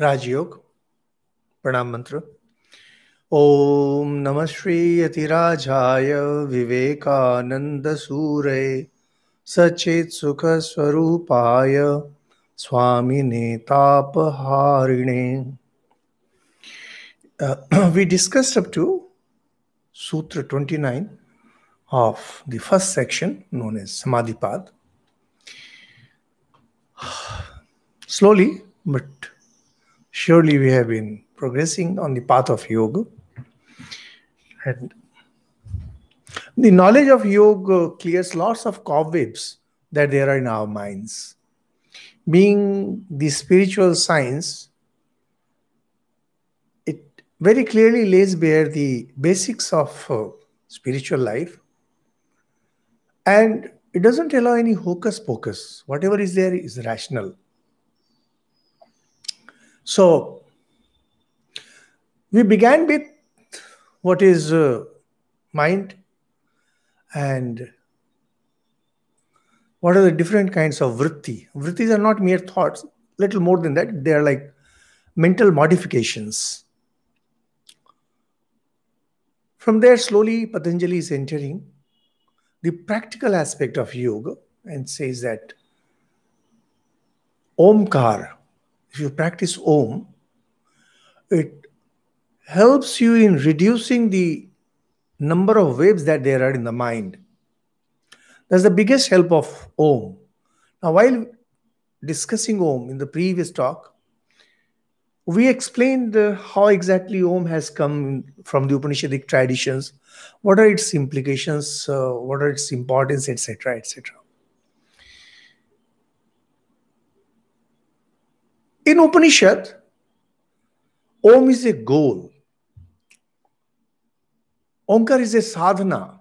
राजयोग प्रणाम मंत्र ओम नम श्री यतिराजाय विवेकानंद सूरय सचेत सुख स्वरूपाय स्वामी नेतापहारिणे we discuss up to sutra twenty nine of the first section known as Samadhipada slowly but surely we have been progressing on the path of yoga. And the knowledge of yoga clears lots of cobwebs that there are in our minds. Being the spiritual science, it very clearly lays bare the basics of uh, spiritual life. And it doesn't allow any hocus pocus. Whatever is there is rational. So we began with what is uh, mind and what are the different kinds of vritti. Vrittis are not mere thoughts, little more than that, they are like mental modifications. From there, slowly Patanjali is entering the practical aspect of yoga and says that Omkar, if you practice Om, it helps you in reducing the number of waves that there are in the mind. That's the biggest help of Om. Now, while discussing Om in the previous talk, we explained uh, how exactly Om has come from the Upanishadic traditions, what are its implications, uh, what are its importance, etc., etc. In Upanishad, Om is a goal. Omkar is a sadhana.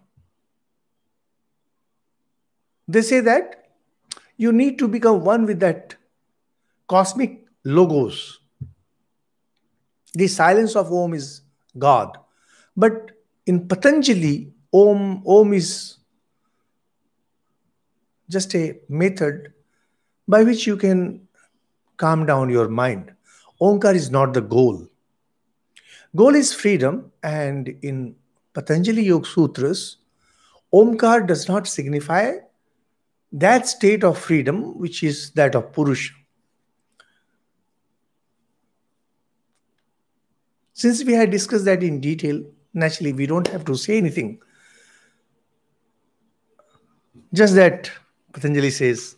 They say that you need to become one with that cosmic logos. The silence of Om is God. But in Patanjali, Om, Om is just a method by which you can calm down your mind. Omkar is not the goal. Goal is freedom, and in Patanjali Yoga Sutras, Omkar does not signify that state of freedom which is that of Purusha. Since we had discussed that in detail, naturally we don't have to say anything. Just that Patanjali says,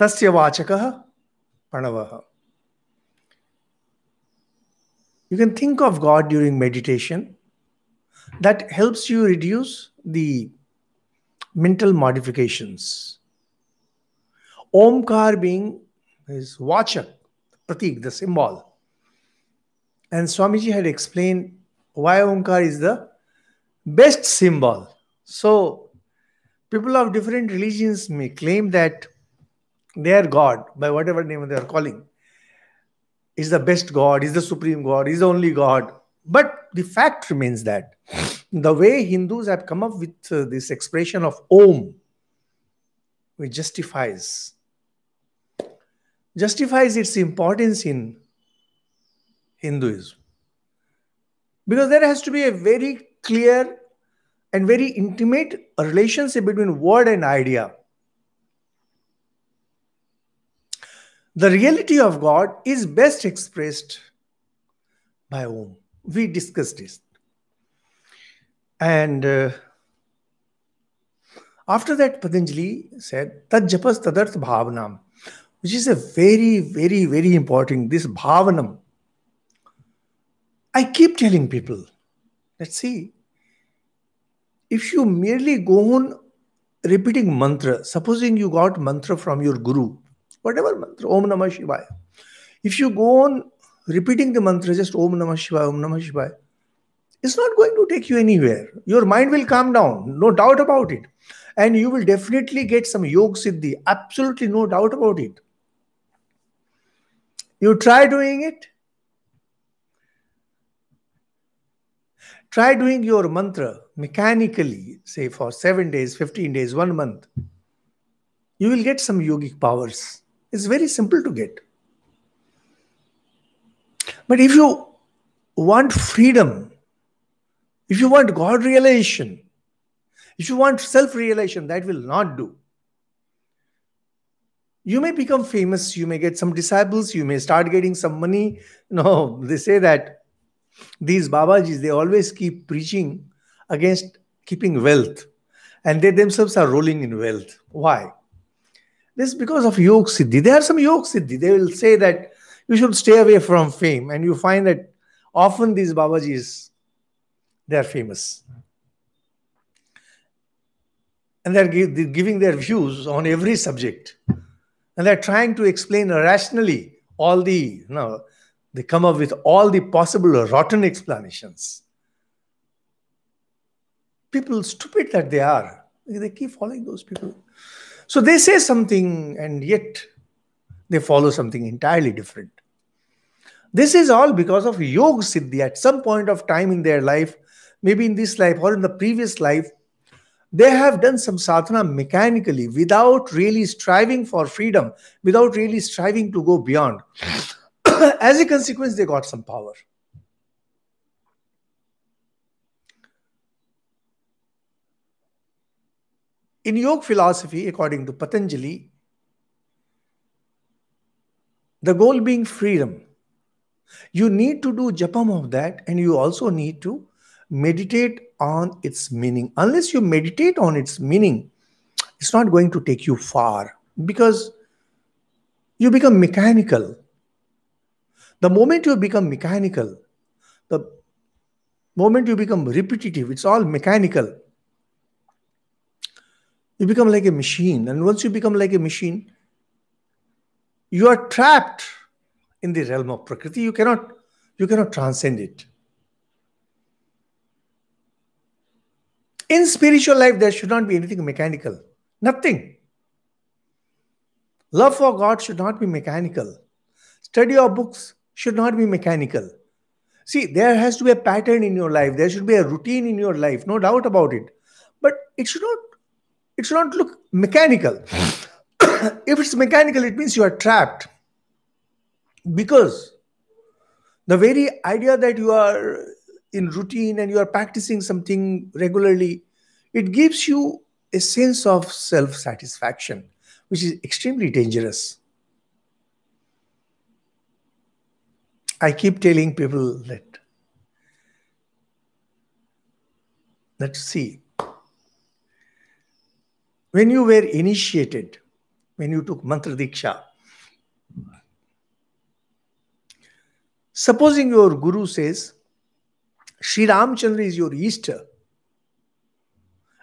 तस्य वाचकः प्रणवः you can think of God during meditation. That helps you reduce the mental modifications. Omkar being is vachak, pratik, the symbol. And Swamiji had explained why Omkar is the best symbol. So, people of different religions may claim that their God, by whatever name they are calling, is the best God, is the supreme God, is the only God. But the fact remains that the way Hindus have come up with uh, this expression of Om, which justifies justifies its importance in Hinduism. Because there has to be a very clear and very intimate relationship between word and idea. The reality of God is best expressed by Om. We discussed this. And uh, after that, Patanjali said, Tad japas tadarth bhavanam, which is a very, very, very important, this bhavanam. I keep telling people, let's see, if you merely go on repeating mantra, supposing you got mantra from your guru, whatever mantra, Om Namah Shivaya. If you go on repeating the mantra, just Om Namah Shivaya, Om Namah Shivaya, it's not going to take you anywhere. Your mind will calm down, no doubt about it. And you will definitely get some yogic siddhi, absolutely no doubt about it. You try doing it, try doing your mantra mechanically, say for seven days, 15 days, one month. You will get some yogic powers. It's very simple to get. But if you want freedom, if you want God realization, if you want self realization, that will not do. You may become famous, you may get some disciples, you may start getting some money. No, they say that these Babajis, they always keep preaching against keeping wealth, and they themselves are rolling in wealth. Why? This is because of Yog Siddhi. There are some Yog Siddhi. They will say that you should stay away from fame. And you find that often these Babajis, they are famous. And they're giving their views on every subject. And they're trying to explain rationally all the, you know, they come up with all the possible rotten explanations. People, stupid that they are, they keep following those people. So they say something and yet they follow something entirely different. This is all because of yoga. Siddhi. At some point of time in their life, maybe in this life or in the previous life, they have done some sadhana mechanically without really striving for freedom, without really striving to go beyond. As a consequence, they got some power. In yoga philosophy, according to Patanjali, the goal being freedom, you need to do japam of that and you also need to meditate on its meaning. Unless you meditate on its meaning, it's not going to take you far because you become mechanical. The moment you become mechanical, the moment you become repetitive, it's all mechanical. You become like a machine. And once you become like a machine, you are trapped in the realm of Prakriti. You cannot, you cannot transcend it. In spiritual life, there should not be anything mechanical. Nothing. Love for God should not be mechanical. Study of books should not be mechanical. See, there has to be a pattern in your life. There should be a routine in your life, no doubt about it. But it should not it should not look mechanical. if it's mechanical, it means you are trapped. Because the very idea that you are in routine and you are practicing something regularly, it gives you a sense of self satisfaction, which is extremely dangerous. I keep telling people that let's see when you were initiated, when you took mantra diksha, supposing your guru says, Sri Ramchandra is your Easter,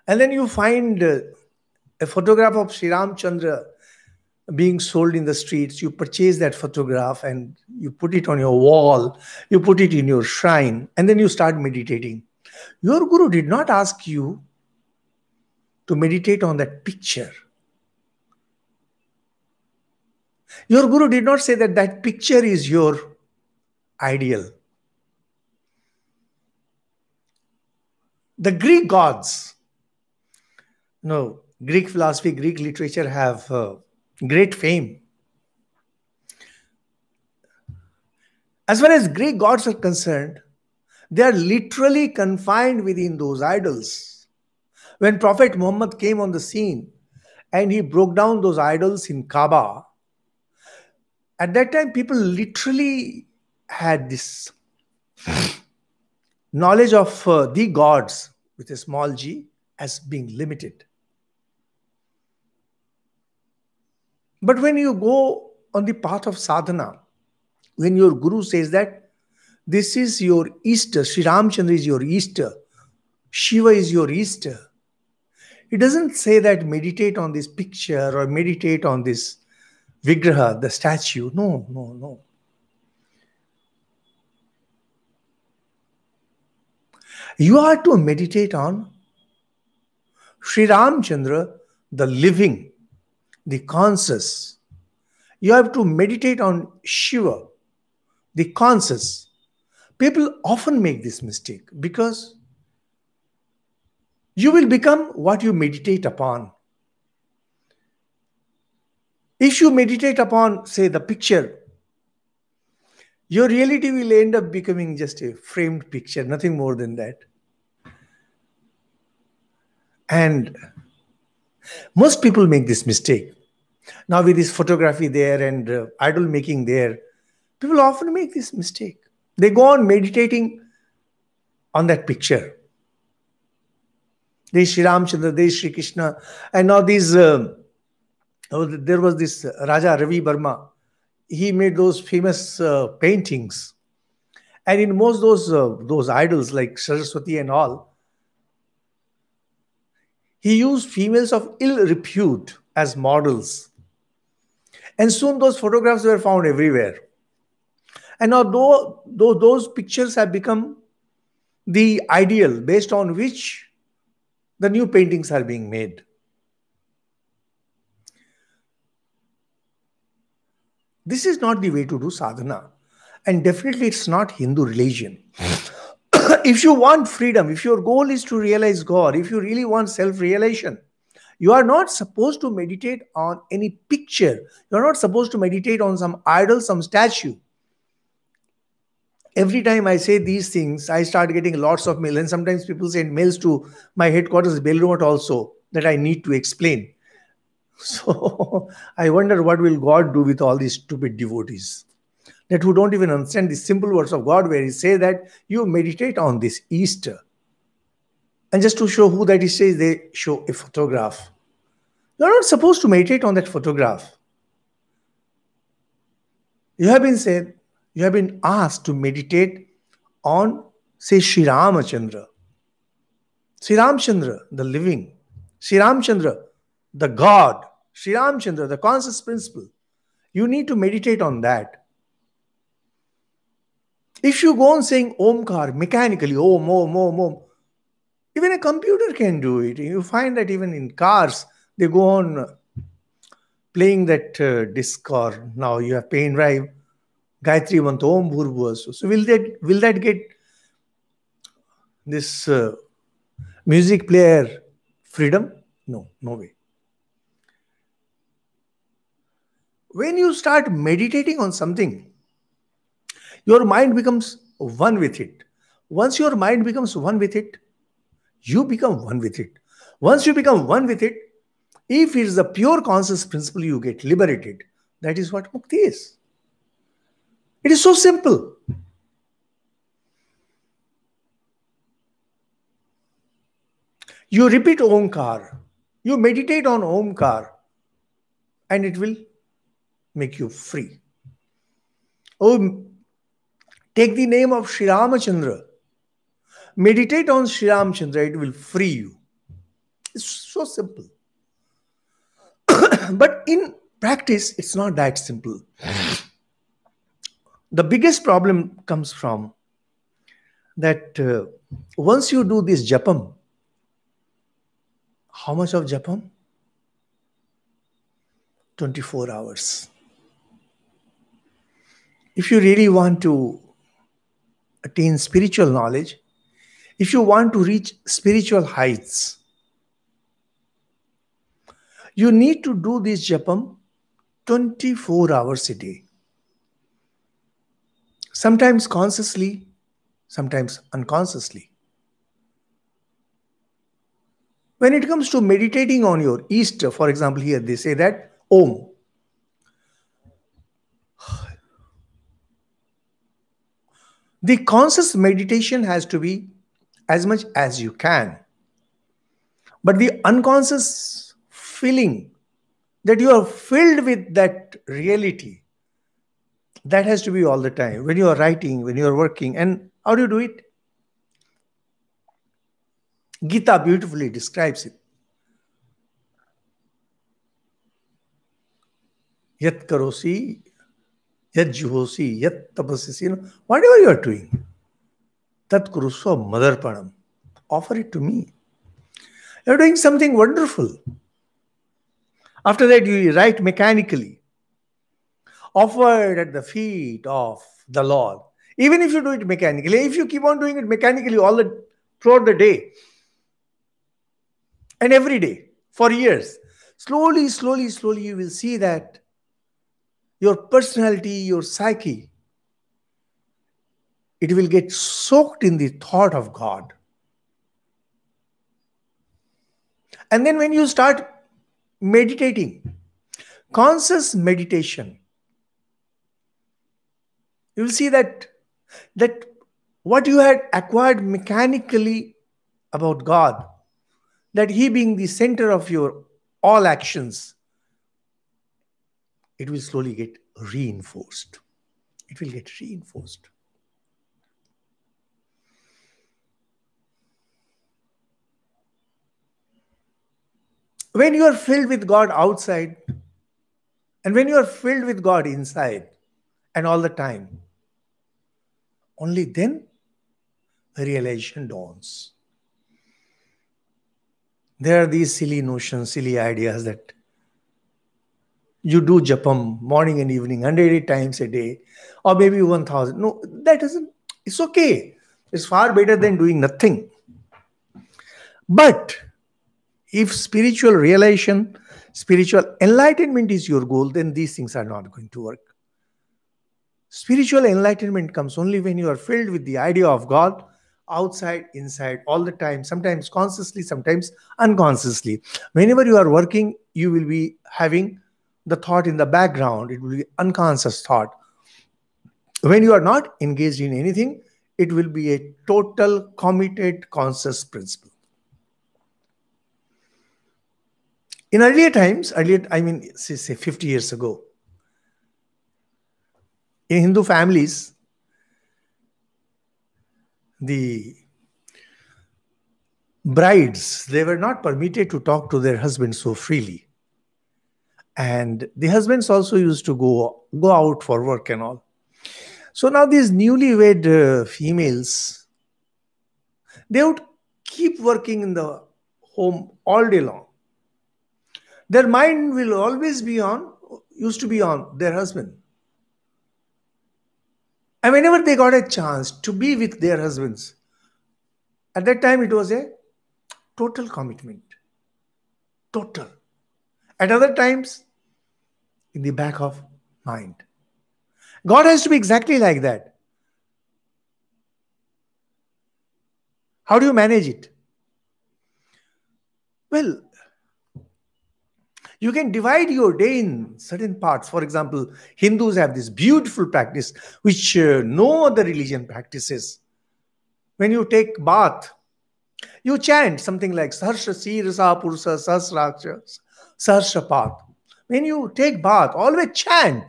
and then you find uh, a photograph of Sri Ramchandra being sold in the streets, you purchase that photograph and you put it on your wall, you put it in your shrine, and then you start meditating. Your guru did not ask you to meditate on that picture. Your guru did not say that that picture is your ideal. The Greek gods, you no, know, Greek philosophy, Greek literature have uh, great fame. As far as Greek gods are concerned, they are literally confined within those idols. When Prophet Muhammad came on the scene and he broke down those idols in Kaaba, at that time people literally had this knowledge of uh, the gods with a small g as being limited. But when you go on the path of sadhana, when your guru says that this is your Easter, Sri Ramchandra is your Easter, Shiva is your Easter, it doesn't say that meditate on this picture or meditate on this vigraha, the statue. No, no, no. You are to meditate on Sri Ramchandra, the living, the conscious. You have to meditate on Shiva, the conscious. People often make this mistake because you will become what you meditate upon. If you meditate upon, say, the picture, your reality will end up becoming just a framed picture, nothing more than that. And most people make this mistake. Now, with this photography there and uh, idol making there, people often make this mistake. They go on meditating on that picture. They Sri Ramchandra, they Sri Krishna. And now these, uh, oh, there was this Raja Ravi Burma. He made those famous uh, paintings. And in most those, uh, those idols like Saraswati and all, he used females of ill repute as models. And soon those photographs were found everywhere. And though though those pictures have become the ideal based on which the new paintings are being made. This is not the way to do sadhana. And definitely, it's not Hindu religion. if you want freedom, if your goal is to realize God, if you really want self realization, you are not supposed to meditate on any picture. You are not supposed to meditate on some idol, some statue every time I say these things, I start getting lots of mail. And sometimes people send mails to my headquarters, Belrumot, also that I need to explain. So I wonder what will God do with all these stupid devotees that who don't even understand the simple words of God, where He say that you meditate on this Easter. And just to show who that He says, they show a photograph. You're not supposed to meditate on that photograph. You have been said you have been asked to meditate on, say, Sri Ramachandra. Sri Ramachandra, the living. Sri Ramachandra, the God. Sri Ramachandra, the conscious principle. You need to meditate on that. If you go on saying Omkar mechanically, Om, Om, Om, Om, even a computer can do it. You find that even in cars, they go on playing that uh, disc or now you have pain drive Gayatri Mantra, Om Bhurbhuvasu. So will that will that get this uh, music player freedom? No, no way. When you start meditating on something, your mind becomes one with it. Once your mind becomes one with it, you become one with it. Once you become one with it, if it is a pure conscious principle, you get liberated. That is what mukti is. It is so simple. You repeat Omkar, you meditate on Omkar, and it will make you free. Oh, take the name of Sri Ramachandra. Meditate on Sri Ramachandra, it will free you. It's so simple. but in practice, it's not that simple the biggest problem comes from that uh, once you do this japam, how much of japam? 24 hours. If you really want to attain spiritual knowledge, if you want to reach spiritual heights, you need to do this japam 24 hours a day sometimes consciously, sometimes unconsciously. When it comes to meditating on your east, for example, here they say that Om. The conscious meditation has to be as much as you can. But the unconscious feeling that you are filled with that reality that has to be all the time when you are writing when you are working and how do you do it gita beautifully describes it yat karosi yat juhosi yat tapasisi you know, whatever you are doing tat kurusva madarpanam offer it to me you are doing something wonderful after that you write mechanically offered at the feet of the Lord. Even if you do it mechanically, if you keep on doing it mechanically all the throughout the day and every day for years, slowly, slowly, slowly, you will see that your personality, your psyche, it will get soaked in the thought of God. And then when you start meditating, conscious meditation, you will see that that what you had acquired mechanically about God, that He being the center of your all actions, it will slowly get reinforced. It will get reinforced. When you are filled with God outside, and when you are filled with God inside, and all the time. Only then realization dawns. There are these silly notions, silly ideas that you do japam morning and evening 180 times a day or maybe 1000 no that isn't it's okay it's far better than doing nothing but if spiritual realization spiritual enlightenment is your goal then these things are not going to work Spiritual enlightenment comes only when you are filled with the idea of God outside, inside, all the time, sometimes consciously, sometimes unconsciously. Whenever you are working, you will be having the thought in the background, it will be unconscious thought. When you are not engaged in anything, it will be a total committed conscious principle. In earlier times, earlier, I mean, say, say 50 years ago, in Hindu families, the brides they were not permitted to talk to their husbands so freely and the husbands also used to go go out for work and all so now these newlywed uh, females they would keep working in the home all day long their mind will always be on used to be on their husband and whenever they got a chance to be with their husbands, at that time it was a total commitment. Total. At other times, in the back of mind. God has to be exactly like that. How do you manage it? Well, you can divide your day in certain parts. For example, Hindus have this beautiful practice which uh, no other religion practices. When you take bath, you chant something like Saharsha Sirasa Purusa Sahasraksha Saharshapat. When you take bath, always chant.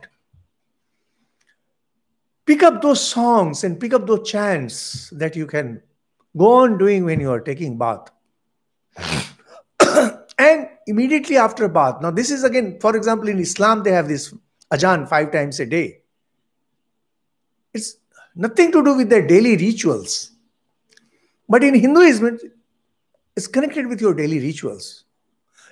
Pick up those songs and pick up those chants that you can go on doing when you are taking bath immediately after a bath. Now, this is again, for example, in Islam, they have this ajan five times a day. It's nothing to do with their daily rituals. But in Hinduism, it's connected with your daily rituals.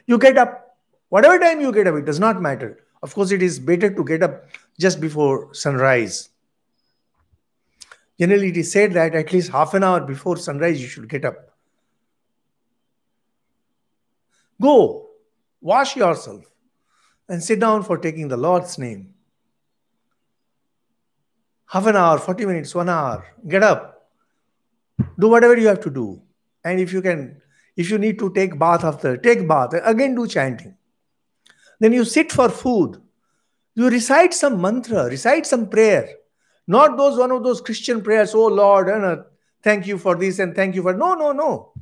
You get up, whatever time you get up, it does not matter. Of course, it is better to get up just before sunrise. Generally, it is said that at least half an hour before sunrise, you should get up. Go, wash yourself, and sit down for taking the Lord's name. Half an hour, 40 minutes, one hour, get up, do whatever you have to do. And if you can, if you need to take bath after, take bath, again do chanting. Then you sit for food. You recite some mantra, recite some prayer. Not those one of those Christian prayers, oh Lord, and thank you for this and thank you for no, no, no.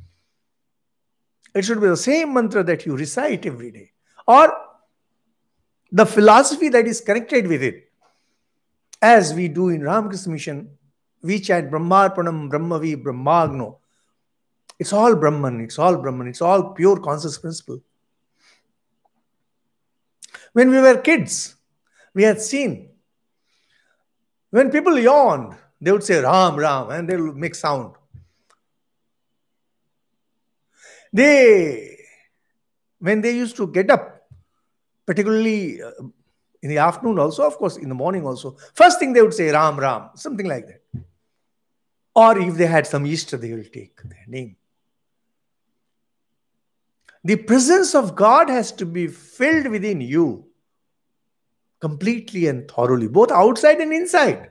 It should be the same mantra that you recite every day or the philosophy that is connected with it. As we do in Ramakrishna Mission, we chant Brahmarpanam, Brahmavi, Brahmagno. It's all Brahman, it's all Brahman, it's all pure conscious principle. When we were kids, we had seen when people yawned, they would say Ram, Ram, and they'll make sound. They, when they used to get up, particularly uh, in the afternoon also, of course, in the morning also, first thing they would say Ram, Ram, something like that. Or if they had some Easter, they will take their name. The presence of God has to be filled within you completely and thoroughly, both outside and inside.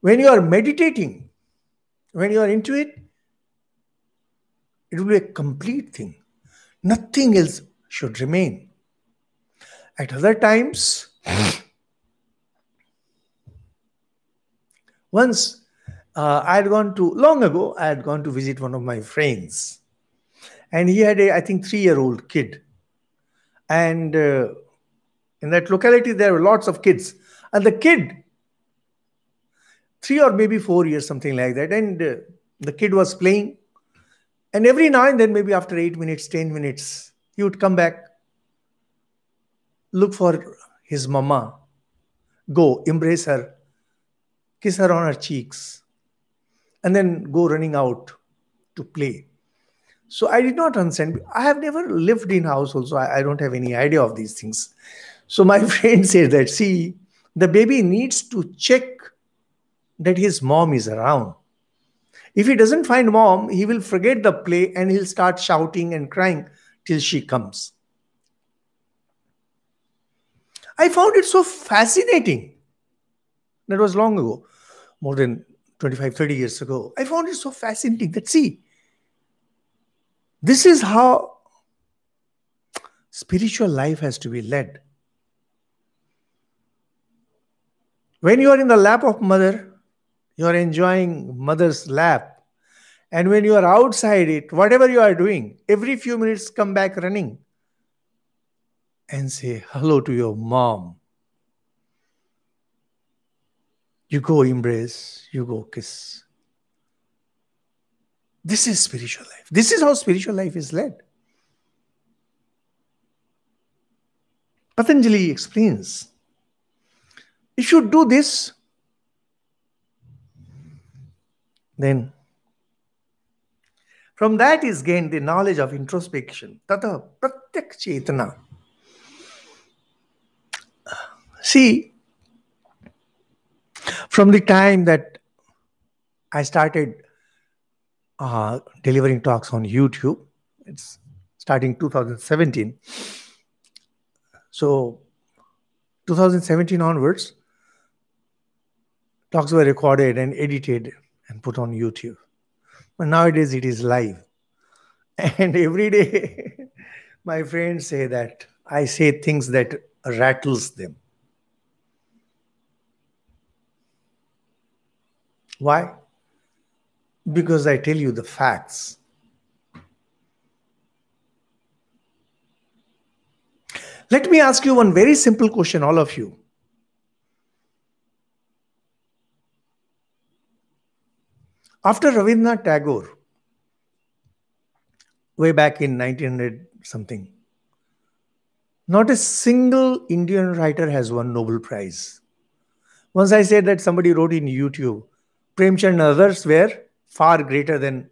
When you are meditating, when you are into it, it will be a complete thing. Nothing else should remain. At other times, once uh, I had gone to, long ago, I had gone to visit one of my friends. And he had a, I think, three year old kid. And uh, in that locality, there were lots of kids. And the kid, three or maybe four years, something like that, and uh, the kid was playing and every now and then, maybe after eight minutes, 10 minutes, he would come back, look for his mama, go embrace her, kiss her on her cheeks, and then go running out to play. So I did not understand. I have never lived in household, so I, I don't have any idea of these things. So my friend said that, see, the baby needs to check that his mom is around. If he doesn't find mom, he will forget the play and he'll start shouting and crying till she comes. I found it so fascinating. That was long ago, more than 25, 30 years ago. I found it so fascinating that, see, this is how spiritual life has to be led. When you are in the lap of mother, you're enjoying mother's lap. And when you are outside it, whatever you are doing, every few minutes come back running and say hello to your mom. You go embrace, you go kiss. This is spiritual life. This is how spiritual life is led. Patanjali explains if you do this, Then, from that is gained the knowledge of introspection, tata pratyak chetana. See, from the time that I started uh, delivering talks on YouTube, it's starting 2017. So, 2017 onwards, talks were recorded and edited and put on YouTube. But nowadays it is live. And every day my friends say that I say things that rattles them. Why? Because I tell you the facts. Let me ask you one very simple question, all of you. After Rabindranath Tagore, way back in 1900 something, not a single Indian writer has won Nobel Prize. Once I said that somebody wrote in YouTube, Premchand and others were far greater than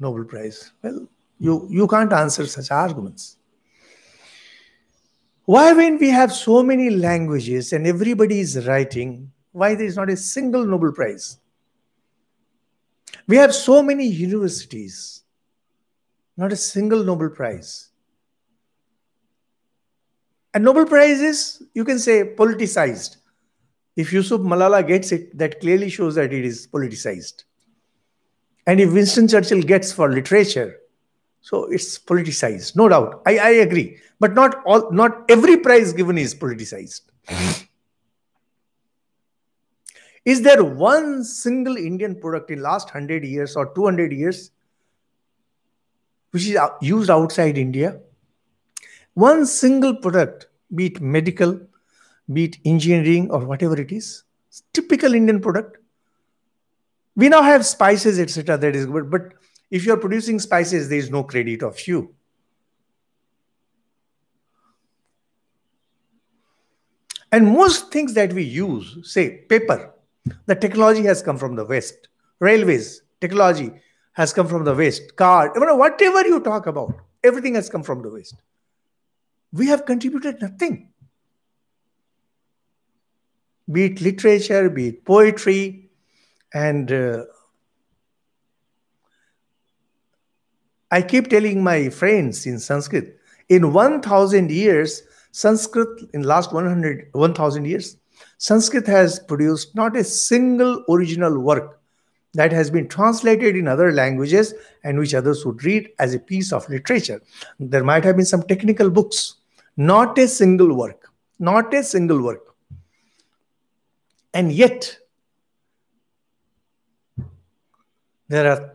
Nobel Prize. Well, you, you can't answer such arguments. Why, when we have so many languages and everybody is writing, why there is not a single Nobel Prize? We have so many universities, not a single Nobel Prize. And Nobel Prize is, you can say, politicized. If Yusuf Malala gets it, that clearly shows that it is politicized. And if Winston Churchill gets for literature, so it's politicized, no doubt. I, I agree. But not all not every prize given is politicized. Is there one single Indian product in last 100 years or 200 years which is used outside India? One single product, be it medical, be it engineering or whatever it is, typical Indian product. We now have spices, etc. That is good, but if you are producing spices, there is no credit of you. And most things that we use, say paper, the technology has come from the West. Railways, technology has come from the West. Car, whatever you talk about, everything has come from the West. We have contributed nothing. Be it literature, be it poetry, and uh, I keep telling my friends in Sanskrit, in 1000 years, Sanskrit in last 100, 1000 years, Sanskrit has produced not a single original work that has been translated in other languages and which others would read as a piece of literature. There might have been some technical books, not a single work, not a single work. And yet, there are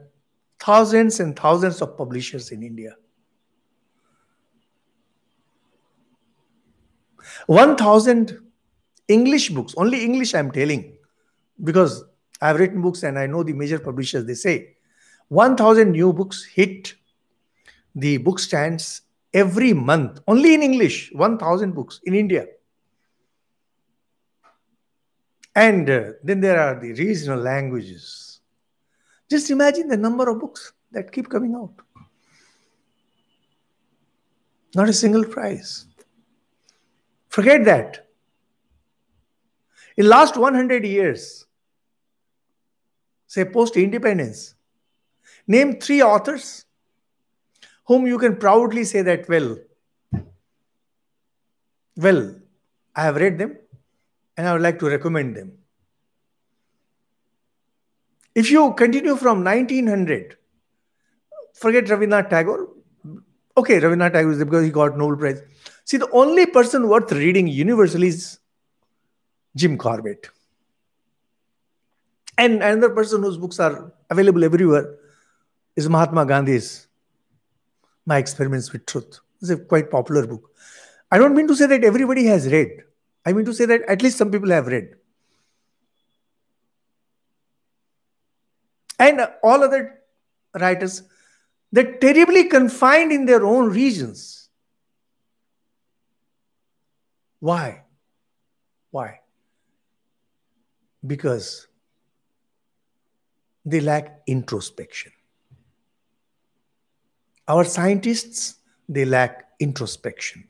thousands and thousands of publishers in India. 1,000 English books, only English I'm telling, because I've written books and I know the major publishers, they say 1,000 new books hit the book stands every month, only in English, 1,000 books in India. And uh, then there are the regional languages. Just imagine the number of books that keep coming out. Not a single price. Forget that. In last 100 years, say post-independence, name three authors whom you can proudly say that, well, well, I have read them and I would like to recommend them. If you continue from 1900, forget Ravinath Tagore. Okay, Ravinath Tagore is because he got Nobel Prize. See, the only person worth reading universally is Jim Corbett. And another person whose books are available everywhere is Mahatma Gandhi's My Experiments with Truth. It's a quite popular book. I don't mean to say that everybody has read. I mean to say that at least some people have read. And all other writers, they're terribly confined in their own regions. Why? Why? because they lack introspection. Our scientists, they lack introspection.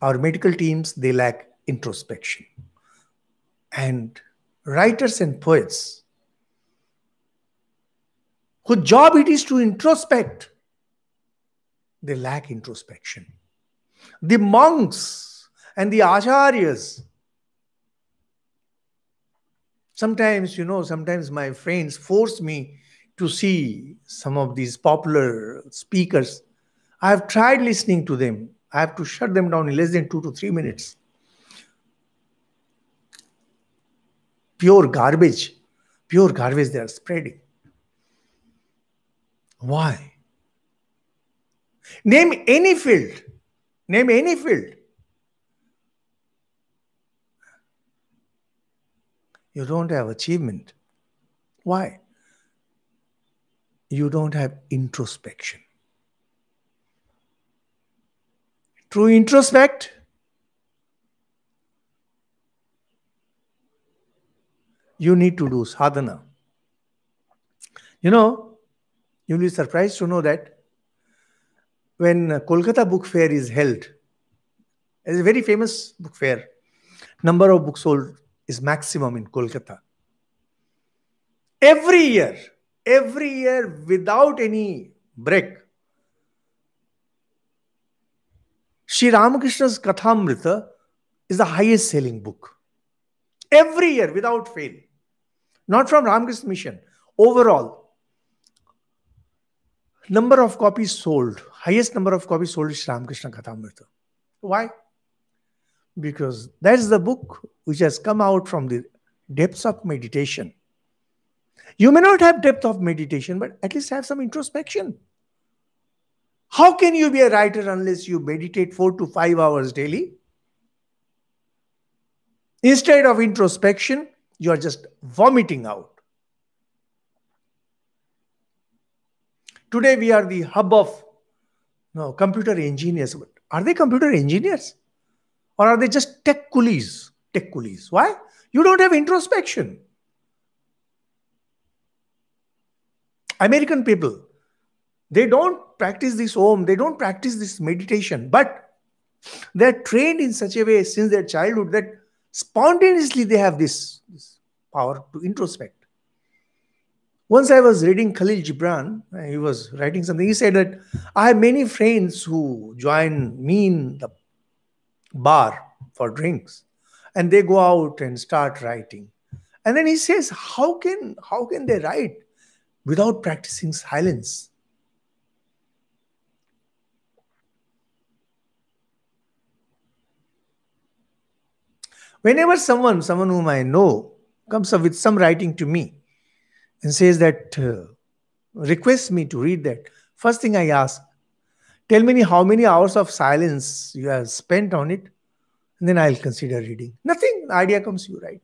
Our medical teams, they lack introspection. And writers and poets, whose job it is to introspect, they lack introspection. The monks and the acharyas, sometimes you know sometimes my friends force me to see some of these popular speakers i have tried listening to them i have to shut them down in less than 2 to 3 minutes pure garbage pure garbage they are spreading why name any field name any field You don't have achievement. Why? You don't have introspection. True introspect you need to do sadhana. You know, you'll be surprised to know that when Kolkata Book Fair is held, it's a very famous book fair. Number of books sold is maximum in Kolkata. Every year, every year without any break, Sri Ramakrishna's Kathamrita is the highest selling book. Every year without fail. Not from Ramakrishna Mission. Overall, number of copies sold, highest number of copies sold is Sri Ramakrishna Kathamrita. Why? because that's the book which has come out from the depths of meditation. You may not have depth of meditation, but at least have some introspection. How can you be a writer unless you meditate four to five hours daily? Instead of introspection, you are just vomiting out. Today we are the hub of no computer engineers. But are they computer engineers? Or are they just tech coolies? Tech coolies. Why? You don't have introspection. American people, they don't practice this om, they don't practice this meditation, but they're trained in such a way since their childhood that spontaneously they have this, this power to introspect. Once I was reading Khalil Gibran, he was writing something. He said that I have many friends who join me in the bar for drinks and they go out and start writing and then he says how can how can they write without practicing silence whenever someone someone whom i know comes up with some writing to me and says that uh, requests me to read that first thing i ask Tell me how many hours of silence you have spent on it, and then I'll consider reading. Nothing, idea comes you right.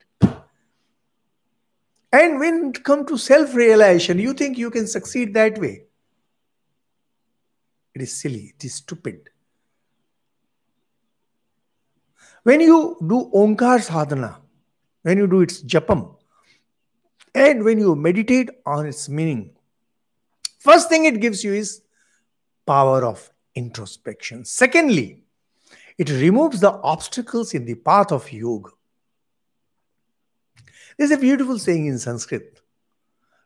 And when it comes to self realization, you think you can succeed that way. It is silly, it is stupid. When you do Onkar sadhana, when you do its japam, and when you meditate on its meaning, first thing it gives you is power of introspection. Secondly, it removes the obstacles in the path of yoga. There's a beautiful saying in Sanskrit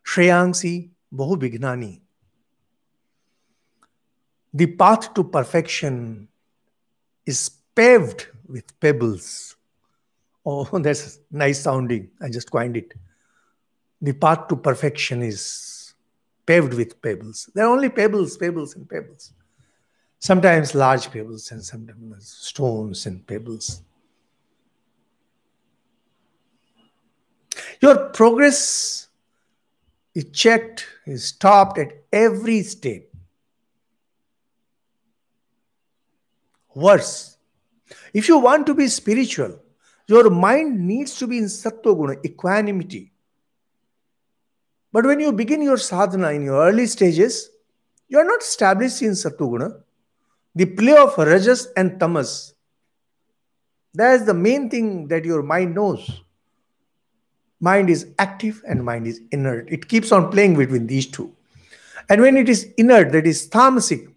Shreyansi Bahu Bignani. The path to perfection is paved with pebbles. Oh, that's nice sounding. I just coined it. The path to perfection is paved with pebbles. There are only pebbles, pebbles, and pebbles sometimes large pebbles and sometimes stones and pebbles. Your progress is checked, is stopped at every step. Worse, if you want to be spiritual, your mind needs to be in sattva guna, equanimity. But when you begin your sadhana in your early stages, you are not established in sattva guna the play of rajas and tamas. That is the main thing that your mind knows. Mind is active and mind is inert. It keeps on playing between these two. And when it is inert, that is tamasic,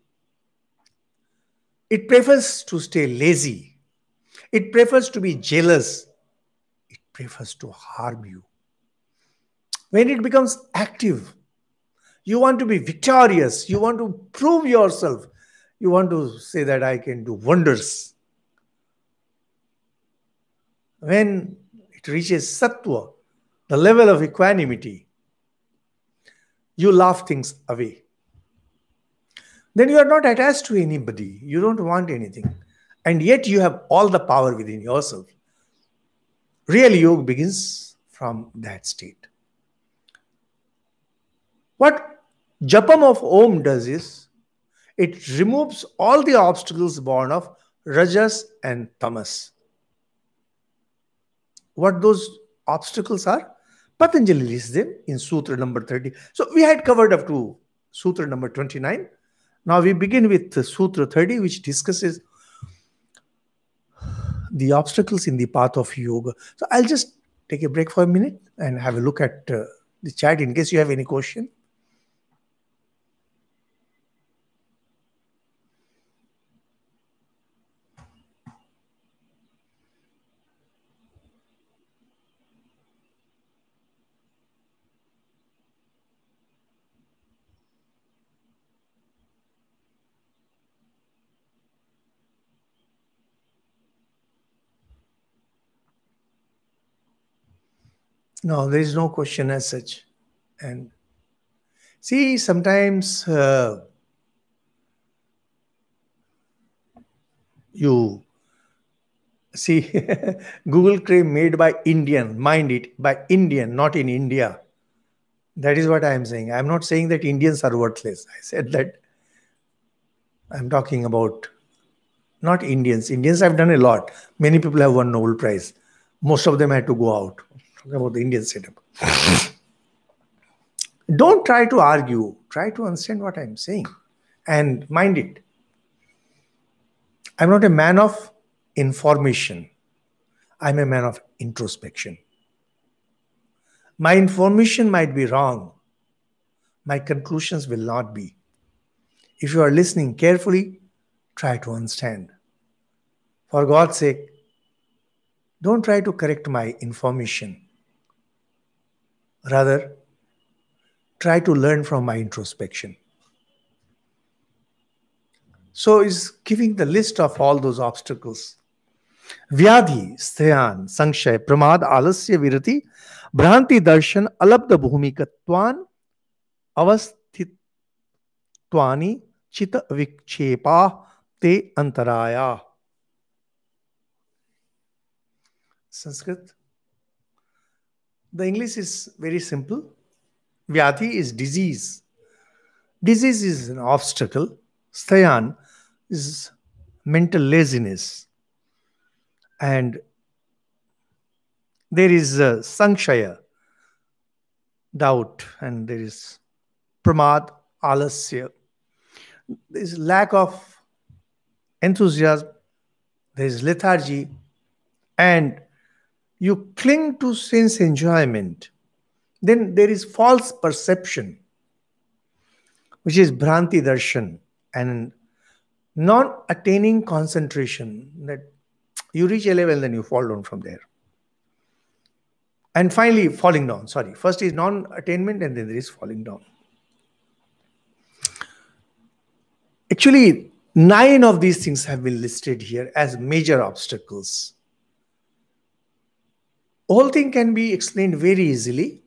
it prefers to stay lazy. It prefers to be jealous. It prefers to harm you. When it becomes active, you want to be victorious. You want to prove yourself. You want to say that I can do wonders. When it reaches sattva, the level of equanimity, you laugh things away. Then you are not attached to anybody. You don't want anything. And yet you have all the power within yourself. Real yoga begins from that state. What Japam of Om does is it removes all the obstacles born of rajas and tamas. What those obstacles are? Patanjali lists them in Sutra number 30. So we had covered up to Sutra number 29. Now we begin with Sutra 30, which discusses the obstacles in the path of yoga. So I'll just take a break for a minute and have a look at uh, the chat in case you have any question. No, there is no question as such. And see, sometimes uh, you see Google Chrome made by Indian, mind it, by Indian, not in India. That is what I am saying. I am not saying that Indians are worthless. I said that I'm talking about not Indians. Indians have done a lot. Many people have won Nobel Prize. Most of them had to go out talking about the Indian setup. Don't try to argue, try to understand what I'm saying and mind it. I'm not a man of information, I'm a man of introspection. My information might be wrong, my conclusions will not be. If you are listening carefully, try to understand. For God's sake, don't try to correct my information. Rather, try to learn from my introspection. So is giving the list of all those obstacles. Vyadhi, Sthayan, Sankshay, Pramad, Alasya, Virati, Bhranti Darshan, Alabda Bhumikatwan, Avasthitwani, chit Vikshepa, Te Antaraya. Sanskrit The English is very simple. Vyati is disease. Disease is an obstacle. Stayan is mental laziness. And there is sankshaya, doubt, and there is pramad, alasya. There is lack of enthusiasm, there is lethargy, and you cling to sense enjoyment, then there is false perception, which is Bhranti Darshan and non attaining concentration that you reach a level, then you fall down from there. And finally, falling down. Sorry, first is non attainment, and then there is falling down. Actually, nine of these things have been listed here as major obstacles whole thing can be explained very easily.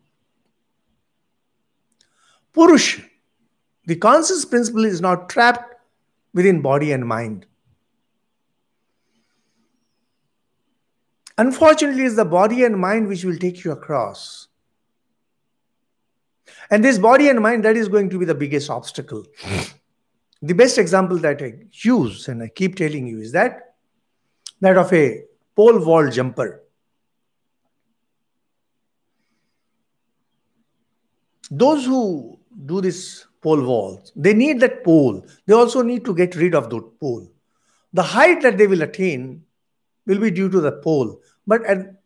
Purush, the conscious principle is not trapped within body and mind. Unfortunately, it's the body and mind which will take you across. And this body and mind, that is going to be the biggest obstacle. the best example that I use, and I keep telling you, is that that of a pole vault jumper. those who do this pole vault, they need that pole. They also need to get rid of that pole. The height that they will attain will be due to the pole. But at,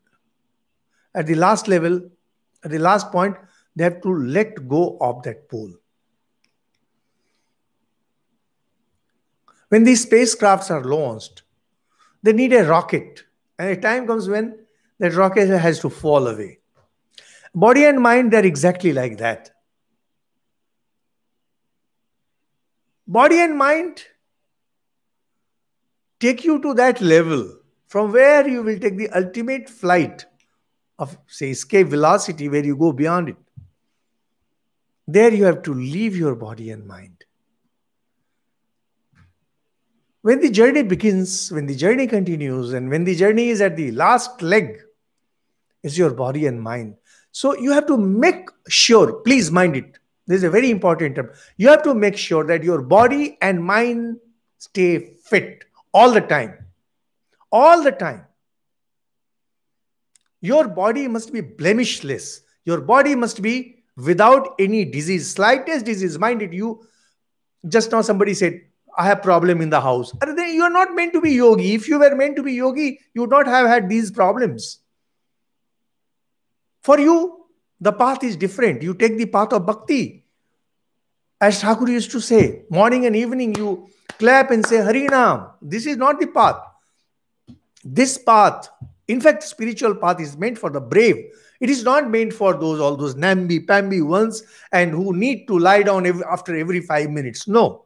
at the last level, at the last point, they have to let go of that pole. When these spacecrafts are launched, they need a rocket. And a time comes when that rocket has to fall away. Body and mind, they're exactly like that. Body and mind take you to that level from where you will take the ultimate flight of, say, escape velocity, where you go beyond it. There you have to leave your body and mind. When the journey begins, when the journey continues, and when the journey is at the last leg, is your body and mind. So you have to make sure, please mind it. This is a very important term. You have to make sure that your body and mind stay fit all the time. All the time. Your body must be blemishless. Your body must be without any disease, slightest disease. Mind it, you just now somebody said, I have problem in the house. You are not meant to be yogi. If you were meant to be yogi, you would not have had these problems. For you, the path is different. You take the path of bhakti. As Thakur used to say, morning and evening you clap and say Harinam. This is not the path. This path, in fact, spiritual path is meant for the brave. It is not meant for those all those namby pamby ones and who need to lie down every, after every five minutes. No.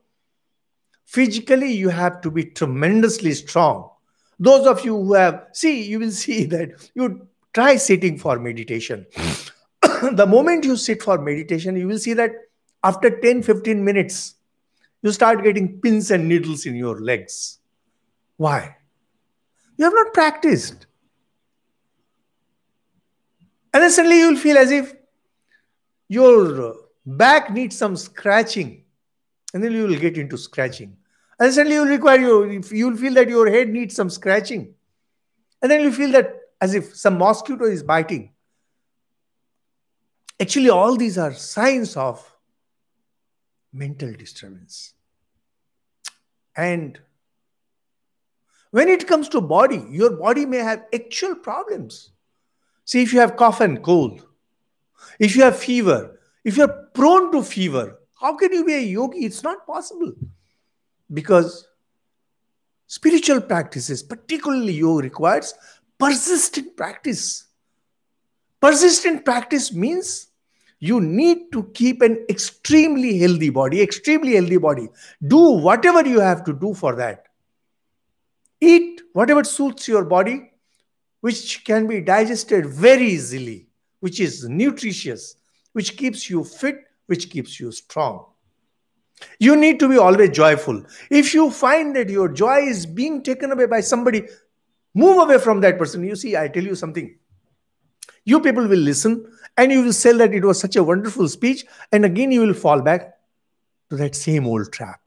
Physically, you have to be tremendously strong. Those of you who have, see, you will see that you try sitting for meditation. the moment you sit for meditation, you will see that after 10 15 minutes, you start getting pins and needles in your legs. Why? You have not practiced. And then suddenly you will feel as if your back needs some scratching. And then you will get into scratching. And suddenly you will require you, you will feel that your head needs some scratching. And then you feel that as if some mosquito is biting. Actually, all these are signs of mental disturbance. And when it comes to body, your body may have actual problems. See, if you have cough and cold, if you have fever, if you're prone to fever, how can you be a yogi? It's not possible. Because spiritual practices, particularly yoga, requires persistent practice. Persistent practice means you need to keep an extremely healthy body, extremely healthy body. Do whatever you have to do for that. Eat whatever suits your body, which can be digested very easily, which is nutritious, which keeps you fit, which keeps you strong. You need to be always joyful. If you find that your joy is being taken away by somebody, Move away from that person. You see, I tell you something. You people will listen and you will say that it was such a wonderful speech. And again, you will fall back to that same old trap.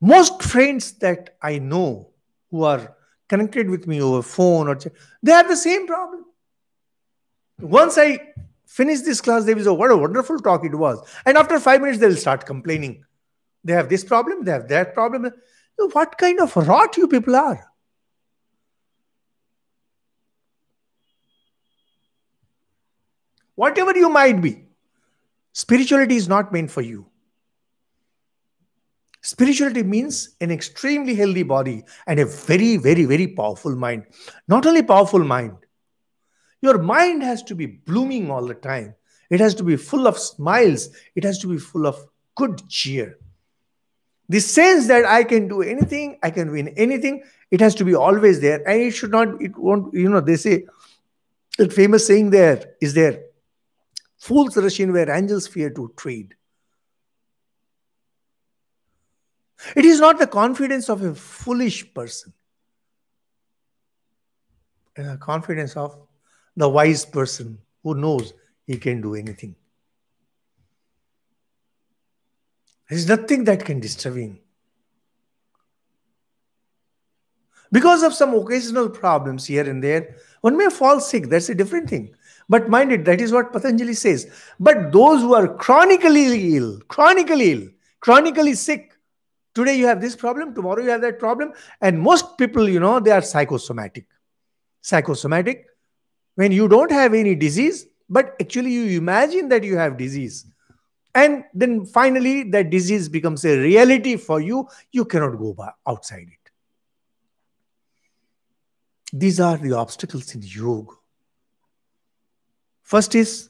Most friends that I know who are connected with me over phone or they have the same problem. Once I finish this class, they will say, What a wonderful talk it was. And after five minutes, they will start complaining. They have this problem, they have that problem. What kind of rot you people are? Whatever you might be, spirituality is not meant for you. Spirituality means an extremely healthy body and a very, very, very powerful mind. Not only powerful mind, your mind has to be blooming all the time. It has to be full of smiles. It has to be full of good cheer the sense that i can do anything i can win anything it has to be always there and it should not it won't you know they say that famous saying there is there fools rush in where angels fear to tread it is not the confidence of a foolish person and the confidence of the wise person who knows he can do anything There is nothing that can disturb him. Because of some occasional problems here and there, one may fall sick. That's a different thing. But mind it, that is what Patanjali says. But those who are chronically ill, chronically ill, chronically sick, today you have this problem, tomorrow you have that problem. And most people, you know, they are psychosomatic. Psychosomatic, when you don't have any disease, but actually you imagine that you have disease and then finally, that disease becomes a reality for you. You cannot go outside it. These are the obstacles in yoga. First is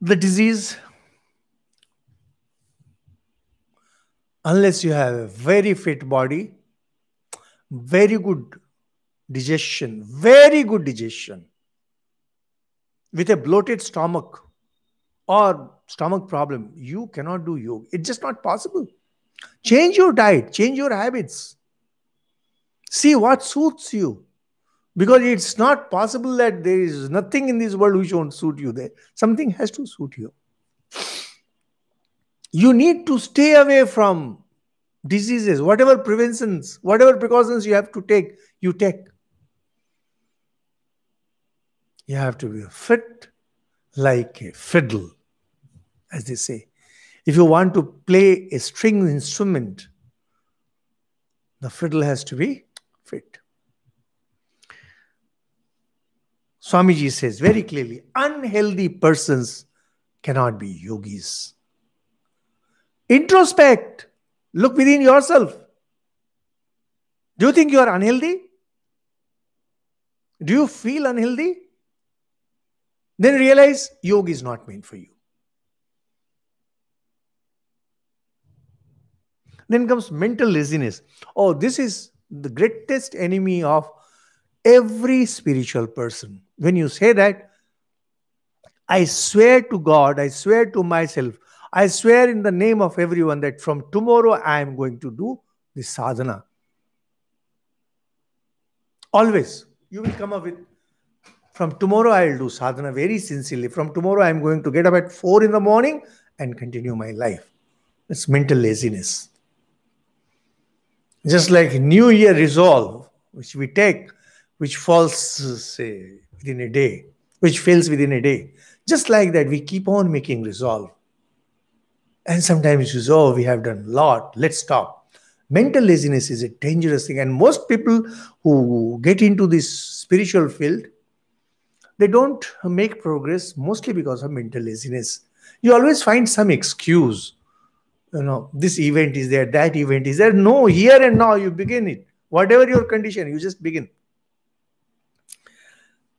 the disease. Unless you have a very fit body, very good digestion, very good digestion, with a bloated stomach, or stomach problem, you cannot do yoga. It's just not possible. Change your diet, change your habits. See what suits you. Because it's not possible that there is nothing in this world which won't suit you there. Something has to suit you. You need to stay away from diseases, whatever preventions, whatever precautions you have to take, you take. You have to be fit like a fiddle as they say. If you want to play a string instrument, the fiddle has to be fit. Swamiji says very clearly unhealthy persons cannot be yogis. Introspect. Look within yourself. Do you think you are unhealthy? Do you feel unhealthy? Then realize yoga is not meant for you. Then comes mental laziness. Oh, this is the greatest enemy of every spiritual person. When you say that, I swear to God, I swear to myself, I swear in the name of everyone that from tomorrow I am going to do this sadhana. Always, you will come up with from tomorrow I will do sadhana very sincerely. From tomorrow I am going to get up at 4 in the morning and continue my life. It's mental laziness. Just like New Year resolve, which we take, which falls, say, within a day, which fails within a day. Just like that, we keep on making resolve. And sometimes resolve oh, we have done a lot, let's stop. Mental laziness is a dangerous thing. And most people who get into this spiritual field, they don't make progress mostly because of mental laziness. You always find some excuse you know, this event is there, that event is there. No, here and now you begin it. Whatever your condition, you just begin.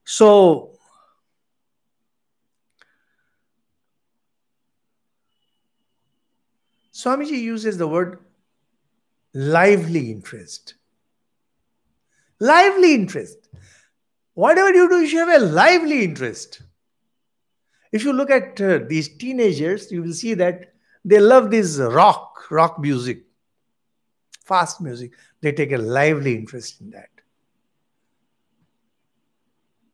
So, Swamiji uses the word lively interest. Lively interest. Whatever you do, you should have a lively interest. If you look at uh, these teenagers, you will see that they love this rock, rock music, fast music. They take a lively interest in that.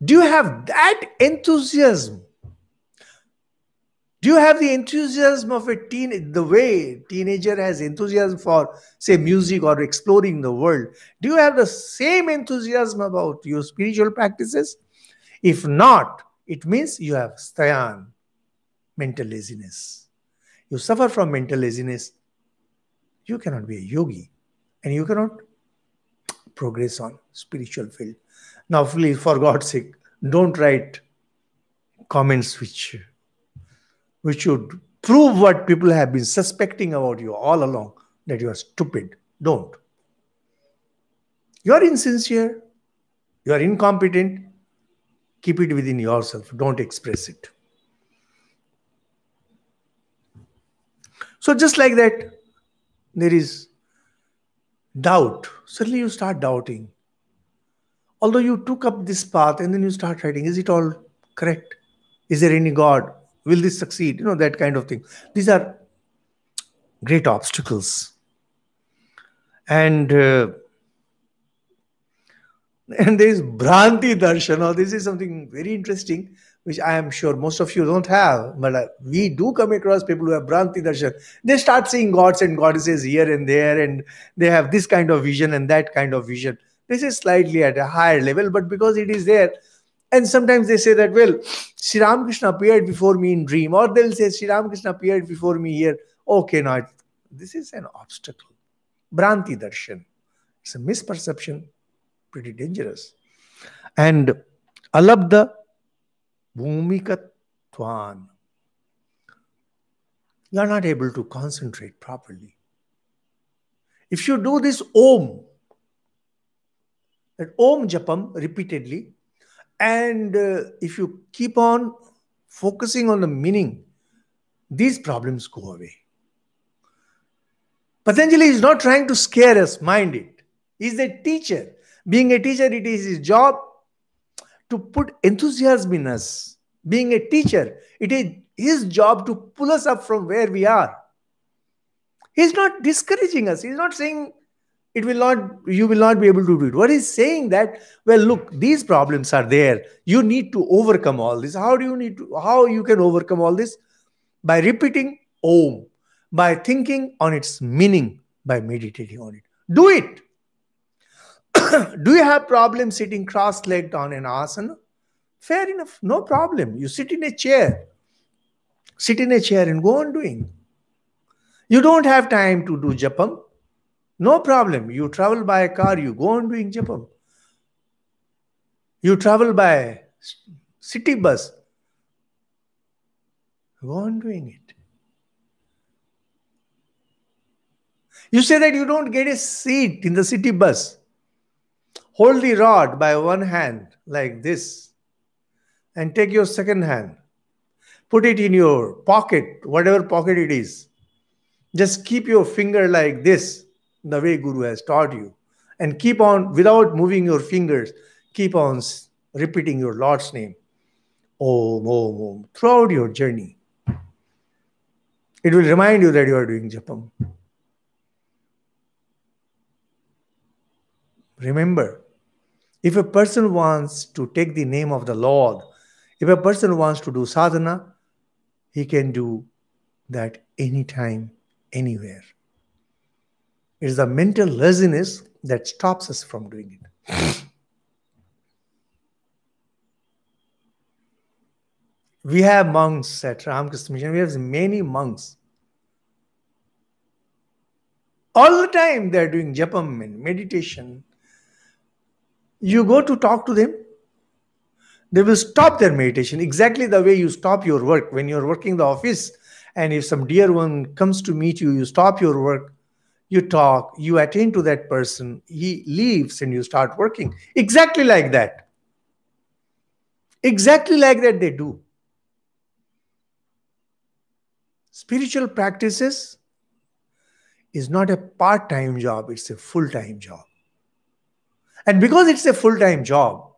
Do you have that enthusiasm? Do you have the enthusiasm of a teen, the way teenager has enthusiasm for, say, music or exploring the world? Do you have the same enthusiasm about your spiritual practices? If not, it means you have stayan, mental laziness you suffer from mental laziness, you cannot be a yogi and you cannot progress on spiritual field. Now, please, for God's sake, don't write comments which which would prove what people have been suspecting about you all along that you are stupid. Don't. You are insincere. You are incompetent. Keep it within yourself. Don't express it. So, just like that, there is doubt. Suddenly, you start doubting. Although you took up this path and then you start writing, is it all correct? Is there any God? Will this succeed? You know, that kind of thing. These are great obstacles. And uh, and there is Bhranti Darshan. Now, this is something very interesting which I am sure most of you don't have, but uh, we do come across people who have Branti Darshan. They start seeing gods and goddesses here and there, and they have this kind of vision and that kind of vision. This is slightly at a higher level, but because it is there, and sometimes they say that, well, Sri Ramakrishna appeared before me in dream, or they'll say Sri Ramakrishna appeared before me here. Okay, now this is an obstacle. Branti Darshan. It's a misperception, pretty dangerous. And Alabda Bhumikatvan. You are not able to concentrate properly. If you do this Om, that Om Japam repeatedly, and uh, if you keep on focusing on the meaning, these problems go away. Patanjali is not trying to scare us, mind it. He's a teacher. Being a teacher, it is his job to put enthusiasm in us. Being a teacher, it is his job to pull us up from where we are. He's not discouraging us. He's not saying it will not, you will not be able to do it. What he's saying that, well, look, these problems are there. You need to overcome all this. How do you need to, how you can overcome all this? By repeating Om, by thinking on its meaning, by meditating on it. Do it do you have problem sitting cross-legged on an asana? Fair enough, no problem. You sit in a chair. Sit in a chair and go on doing. You don't have time to do japam. No problem. You travel by a car, you go on doing japam. You travel by city bus, go on doing it. You say that you don't get a seat in the city bus. Hold the rod by one hand like this and take your second hand. Put it in your pocket, whatever pocket it is. Just keep your finger like this, the way Guru has taught you. And keep on, without moving your fingers, keep on repeating your Lord's name. Om, Om, Om, throughout your journey. It will remind you that you are doing Japam. Remember, if a person wants to take the name of the Lord, if a person wants to do sadhana, he can do that anytime, anywhere. It is the mental laziness that stops us from doing it. we have monks at Ramakrishna Mission. We have many monks. All the time they are doing japam and meditation, you go to talk to them they will stop their meditation exactly the way you stop your work when you're working the office and if some dear one comes to meet you you stop your work you talk you attend to that person he leaves and you start working exactly like that exactly like that they do spiritual practices is not a part-time job it's a full-time job and because it's a full time job,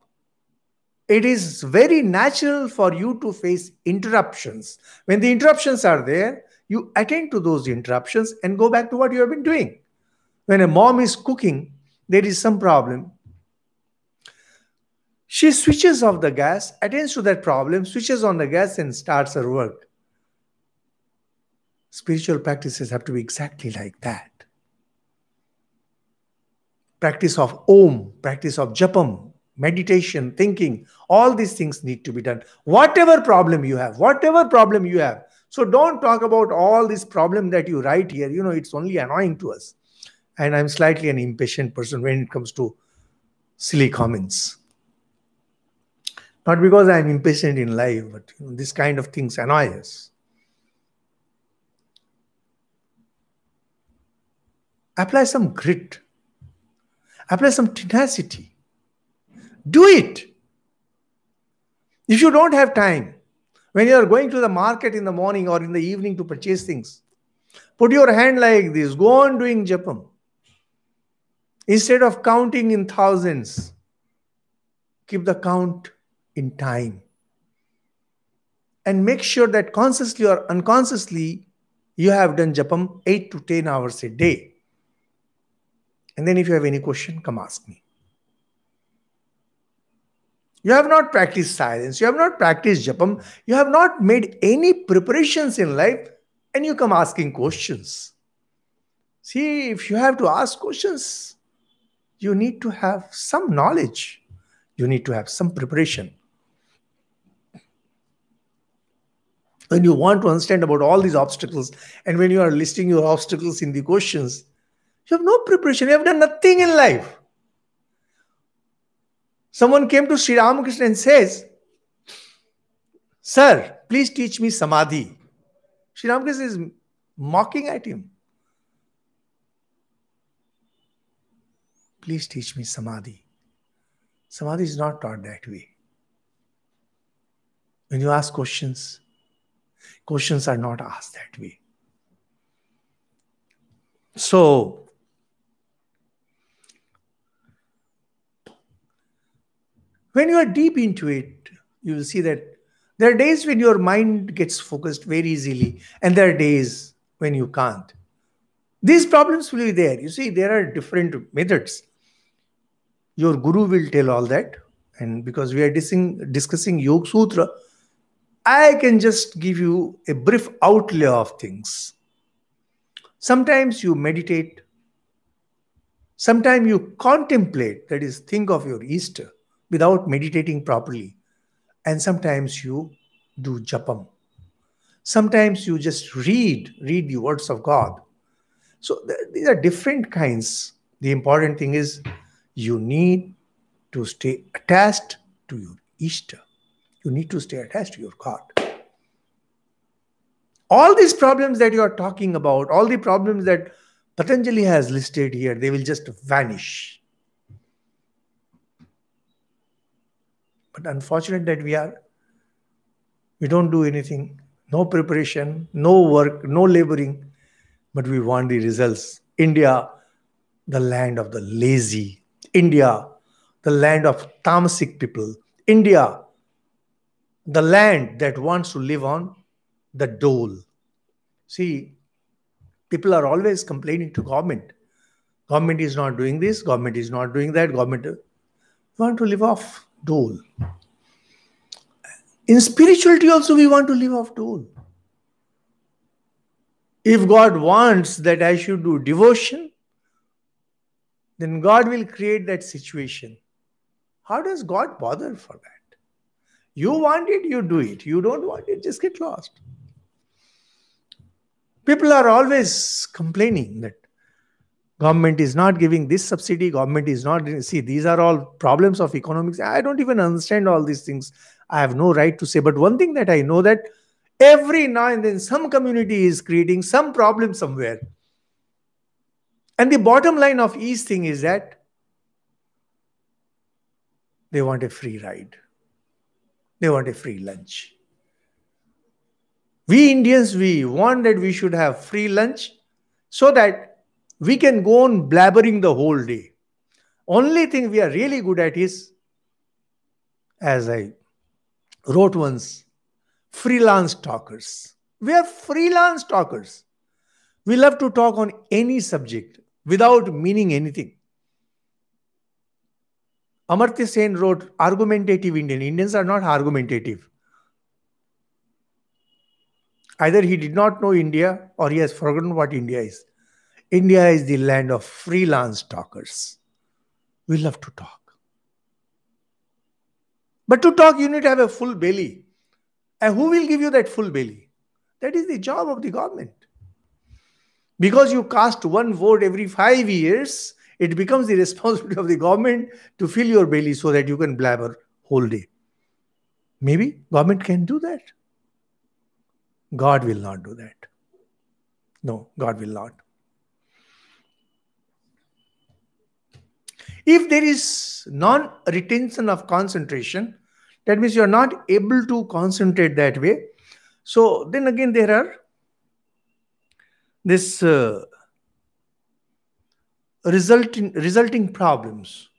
it is very natural for you to face interruptions. When the interruptions are there, you attend to those interruptions and go back to what you have been doing. When a mom is cooking, there is some problem. She switches off the gas, attends to that problem, switches on the gas, and starts her work. Spiritual practices have to be exactly like that practice of Om, practice of Japam, meditation, thinking, all these things need to be done. Whatever problem you have, whatever problem you have. So don't talk about all this problem that you write here. You know, it's only annoying to us. And I'm slightly an impatient person when it comes to silly comments. Not because I'm impatient in life, but you know, this kind of things annoy us. Apply some grit Apply some tenacity. Do it. If you don't have time, when you are going to the market in the morning or in the evening to purchase things, put your hand like this, go on doing japam. Instead of counting in thousands, keep the count in time. And make sure that consciously or unconsciously, you have done japam 8 to 10 hours a day. And then if you have any question, come ask me. You have not practiced silence. You have not practiced japam. You have not made any preparations in life. And you come asking questions. See, if you have to ask questions, you need to have some knowledge. You need to have some preparation. When you want to understand about all these obstacles, and when you are listing your obstacles in the questions, you have no preparation. You have done nothing in life. Someone came to Sri Ramakrishna and says, Sir, please teach me samadhi. Sri Ramakrishna is mocking at him. Please teach me samadhi. Samadhi is not taught that way. When you ask questions, questions are not asked that way. So, When you are deep into it, you will see that there are days when your mind gets focused very easily, and there are days when you can't. These problems will be there. You see, there are different methods. Your guru will tell all that. And because we are discussing, discussing Yoga Sutra, I can just give you a brief outlay of things. Sometimes you meditate, sometimes you contemplate, that is, think of your Easter without meditating properly. And sometimes you do japam. Sometimes you just read, read the words of God. So these are different kinds. The important thing is you need to stay attached to your Easter. You need to stay attached to your God. All these problems that you are talking about, all the problems that Patanjali has listed here, they will just vanish. But unfortunate that we are, we don't do anything, no preparation, no work, no laboring, but we want the results. India, the land of the lazy. India, the land of tamasic people. India, the land that wants to live on the dole. See, people are always complaining to government. Government is not doing this, government is not doing that, government want to live off dole. In spirituality, also, we want to live off dole. If God wants that I should do devotion, then God will create that situation. How does God bother for that? You want it, you do it. You don't want it, just get lost. People are always complaining that government is not giving this subsidy government is not see these are all problems of economics i don't even understand all these things i have no right to say but one thing that i know that every now and then some community is creating some problem somewhere and the bottom line of each thing is that they want a free ride they want a free lunch we indians we want that we should have free lunch so that we can go on blabbering the whole day. Only thing we are really good at is, as I wrote once, freelance talkers. We are freelance talkers. We love to talk on any subject without meaning anything. Amartya Sen wrote, argumentative Indian. Indians are not argumentative. Either he did not know India or he has forgotten what India is. India is the land of freelance talkers. We love to talk. But to talk, you need to have a full belly. And who will give you that full belly? That is the job of the government. Because you cast one vote every five years, it becomes the responsibility of the government to fill your belly so that you can blabber whole day. Maybe government can do that. God will not do that. No, God will not. If there is non-retention of concentration, that means you are not able to concentrate that way. So then again, there are this uh, resulting resulting problems.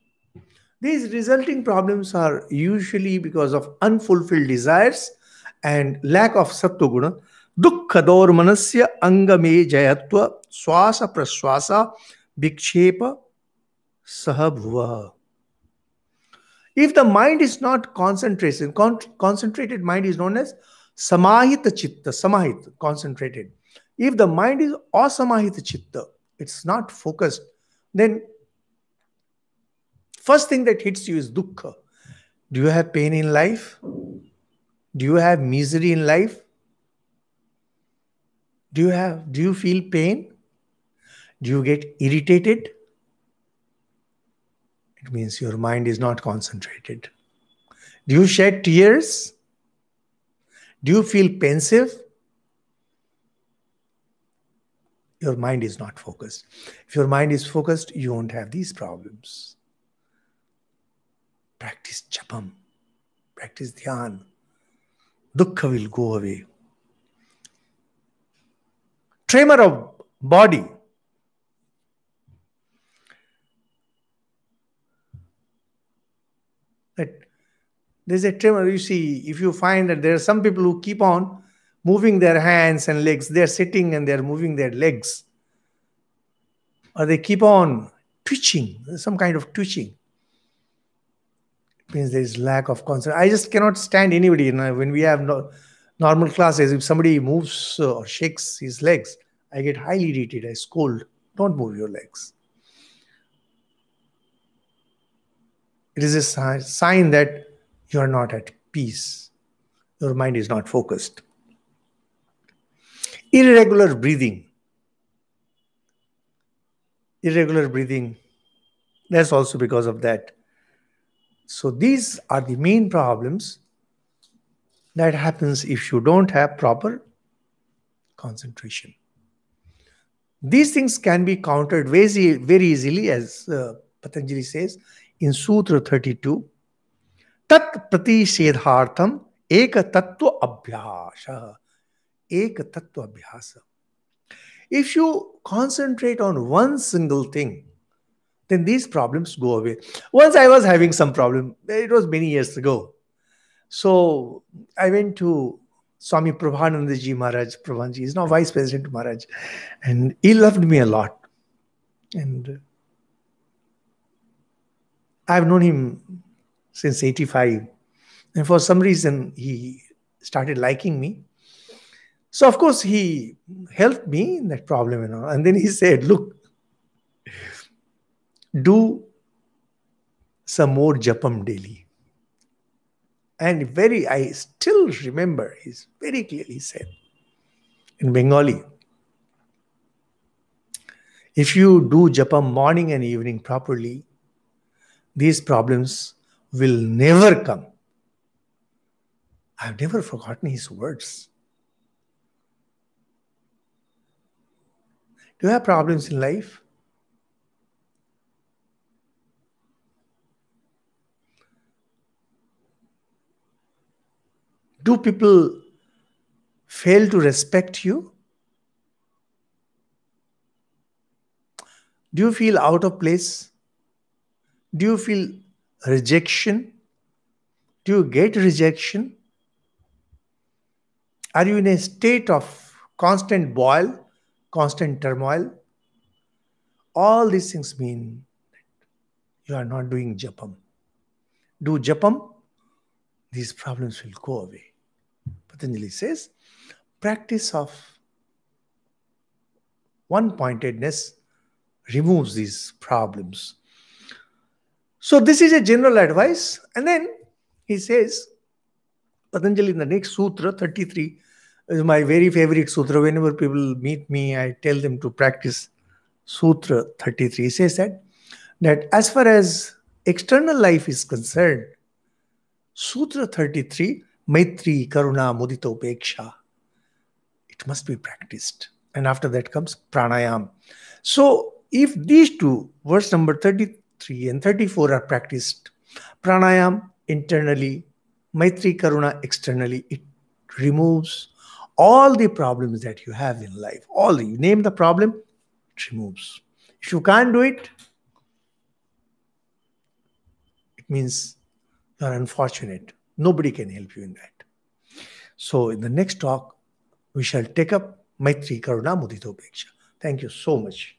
These resulting problems are usually because of unfulfilled desires and lack of sattva दुख दौर्मनस्य अंग में swasa praswasa vikshepa sahabva. If the mind is not concentrated, con concentrated mind is known as samahita chitta, samahita, concentrated. If the mind is asamahita chitta, it's not focused, then first thing that hits you is dukkha. Do you have pain in life? Do you have misery in life? Do you have do you feel pain? Do you get irritated? It means your mind is not concentrated. Do you shed tears? Do you feel pensive? Your mind is not focused. If your mind is focused, you won't have these problems. Practice japam, practice dhyan. Dukkha will go away. Tremor of body There's a tremor. You see, if you find that there are some people who keep on moving their hands and legs, they're sitting and they're moving their legs. Or they keep on twitching, some kind of twitching. It means there is lack of concern. I just cannot stand anybody. You know, when we have no, normal classes, if somebody moves uh, or shakes his legs, I get highly irritated. I scold. Don't move your legs. It is a sign that you are not at peace. Your mind is not focused. Irregular breathing. Irregular breathing. That's also because of that. So these are the main problems that happens if you don't have proper concentration. These things can be countered very, very easily, as uh, Patanjali says in Sutra 32 तत् प्रतिषेधार्थम एक तत्व अभ्यास एक तत्व अभ्यास if you concentrate on one single thing then these problems go away once i was having some problem it was many years ago so i went to swami prabhanandaji maharaj prabhanji is now vice president maharaj and he loved me a lot and i've known him since 85. And for some reason, he started liking me. So, of course, he helped me in that problem and all. And then he said, Look, do some more japam daily. And very, I still remember, he's very clearly said in Bengali if you do japam morning and evening properly, these problems will never come. I've never forgotten his words. Do you have problems in life? Do people fail to respect you? Do you feel out of place? Do you feel rejection? Do you get rejection? Are you in a state of constant boil, constant turmoil? All these things mean that you are not doing japam. Do japam, these problems will go away. Patanjali says, practice of one pointedness removes these problems so, this is a general advice. And then he says, Patanjali in the next sutra 33 is my very favorite sutra. Whenever people meet me, I tell them to practice sutra 33. He says that, that as far as external life is concerned, sutra 33, maitri karuna mudita upeksha, it must be practiced. And after that comes pranayam. So if these two, verse number 30, 3 and 34 are practiced. Pranayam internally, Maitri Karuna externally. It removes all the problems that you have in life. All the, you name the problem, it removes. If you can't do it, it means you're unfortunate. Nobody can help you in that. So, in the next talk, we shall take up Maitri Karuna Muditopeksha. Thank you so much.